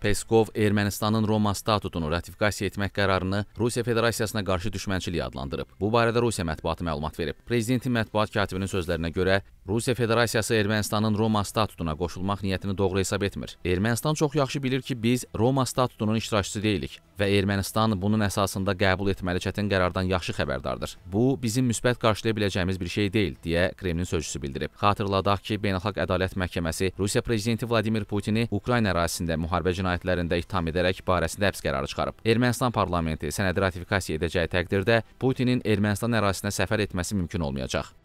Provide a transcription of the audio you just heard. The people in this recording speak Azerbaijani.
Peskov Ermənistanın Roma statutunu ratifikasiya etmək qərarını Rusiya Federasiyasına qarşı düşmənçilik adlandırıb. Bu barədə Rusiya mətbuatı məlumat verib. Prezidentin mətbuat katibinin sözlərinə görə Rusiya Federasiyası Ermənistanın Roma statutuna qoşulmaq niyyətini doğru hesab etmir. Ermənistan çox yaxşı bilir ki, biz Roma statutunun iştirakçısı deyilik və Ermənistan bunun əsasında qəbul etməli çətin qərardan yaxşı xəbərdardır. Bu, bizim müsbət qarşılaya biləcəyimiz bir şey deyil, deyə Kremlin sözçüsü bildirib. Xatırladaq ki, Beynəlxalq Ədalət Məhkəməsi Rusiya Prezidenti Vladimir Putini Ukrayna ərazisində müharibə cinayətlərində ittiham edərək barəsində həbs qərarı çıxarıb. Ermənistan parlamenti sənədi ratifikasiya edəcəyi təqdirdə Putinin Ermənistan ərazisinə səfər etməsi mümkün olmayacaq.